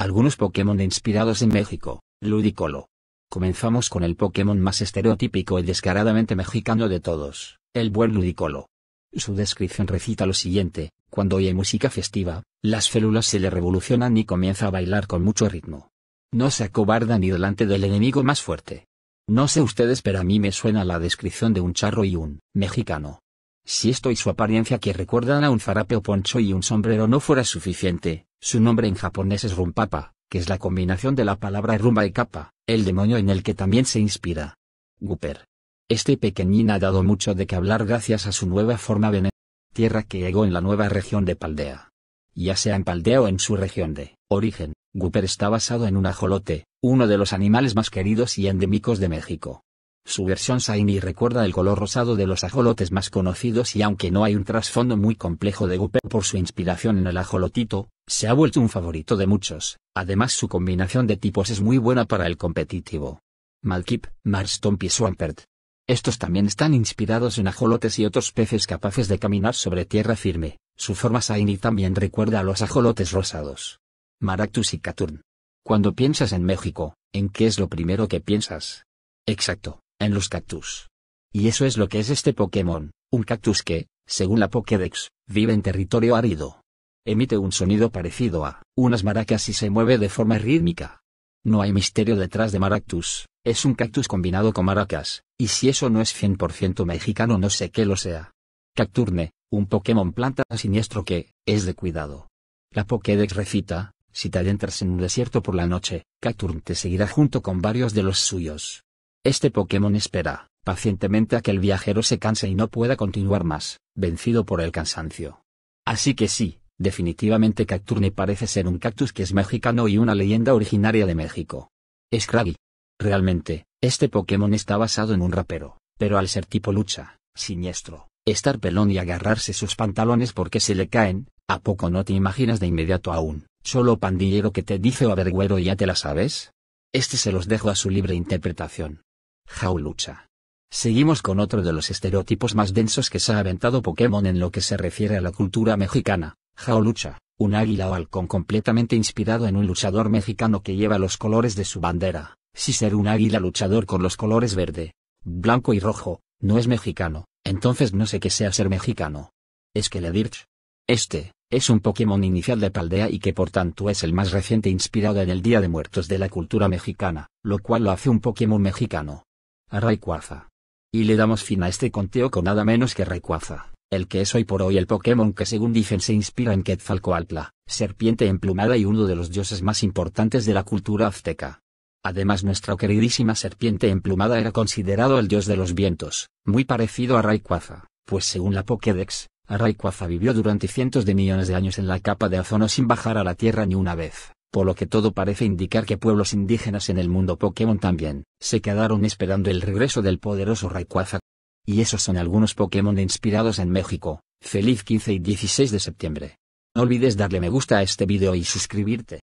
Algunos Pokémon inspirados en México, Ludicolo. Comenzamos con el Pokémon más estereotípico y descaradamente mexicano de todos, el buen Ludicolo. Su descripción recita lo siguiente, cuando oye música festiva, las células se le revolucionan y comienza a bailar con mucho ritmo. No se acobarda ni delante del enemigo más fuerte. No sé ustedes pero a mí me suena la descripción de un charro y un mexicano. Si esto y su apariencia que recuerdan a un farapeo poncho y un sombrero no fuera suficiente, su nombre en japonés es Rumpapa, que es la combinación de la palabra rumba y capa, el demonio en el que también se inspira. Gooper. Este pequeñín ha dado mucho de qué hablar gracias a su nueva forma de tierra que llegó en la nueva región de Paldea. Ya sea en Paldea o en su región de origen, Gooper está basado en un ajolote, uno de los animales más queridos y endémicos de México. Su versión Saini recuerda el color rosado de los ajolotes más conocidos y aunque no hay un trasfondo muy complejo de gupe por su inspiración en el ajolotito, se ha vuelto un favorito de muchos, además su combinación de tipos es muy buena para el competitivo. Malkip, Marston y Swampert. Estos también están inspirados en ajolotes y otros peces capaces de caminar sobre tierra firme, su forma Saini también recuerda a los ajolotes rosados. Maractus y Caturn. Cuando piensas en México, ¿en qué es lo primero que piensas? Exacto, en los cactus. Y eso es lo que es este Pokémon, un cactus que, según la Pokédex, vive en territorio árido. Emite un sonido parecido a unas maracas y se mueve de forma rítmica. No hay misterio detrás de Maractus, es un cactus combinado con maracas, y si eso no es 100% mexicano no sé qué lo sea. Cacturne, un Pokémon planta siniestro que, es de cuidado. La Pokédex recita, si te adentras en un desierto por la noche, Cacturne te seguirá junto con varios de los suyos. Este Pokémon espera, pacientemente a que el viajero se canse y no pueda continuar más, vencido por el cansancio. Así que sí, definitivamente Cacturne parece ser un cactus que es mexicano y una leyenda originaria de México. Scraggy. Realmente, este Pokémon está basado en un rapero, pero al ser tipo lucha, siniestro, estar pelón y agarrarse sus pantalones porque se le caen, ¿a poco no te imaginas de inmediato aún, solo pandillero que te dice o avergüero y ya te la sabes? Este se los dejo a su libre interpretación. Jaulucha. Seguimos con otro de los estereotipos más densos que se ha aventado Pokémon en lo que se refiere a la cultura mexicana, Jaulucha, un águila o halcón completamente inspirado en un luchador mexicano que lleva los colores de su bandera. Si ser un águila luchador con los colores verde, blanco y rojo, no es mexicano, entonces no sé qué sea ser mexicano. Es que Este, es un Pokémon inicial de Paldea y que por tanto es el más reciente inspirado en el Día de Muertos de la cultura mexicana, lo cual lo hace un Pokémon mexicano. Rayquaza. Y le damos fin a este conteo con nada menos que Rayquaza, el que es hoy por hoy el Pokémon que según dicen se inspira en Quetzalcoatl, serpiente emplumada y uno de los dioses más importantes de la cultura azteca. Además nuestra queridísima serpiente emplumada era considerado el dios de los vientos, muy parecido a Rayquaza, pues según la Pokédex, Rayquaza vivió durante cientos de millones de años en la capa de ozono sin bajar a la Tierra ni una vez por lo que todo parece indicar que pueblos indígenas en el mundo Pokémon también, se quedaron esperando el regreso del poderoso Rayquaza. Y esos son algunos Pokémon inspirados en México. Feliz 15 y 16 de septiembre. No olvides darle me gusta a este video y suscribirte.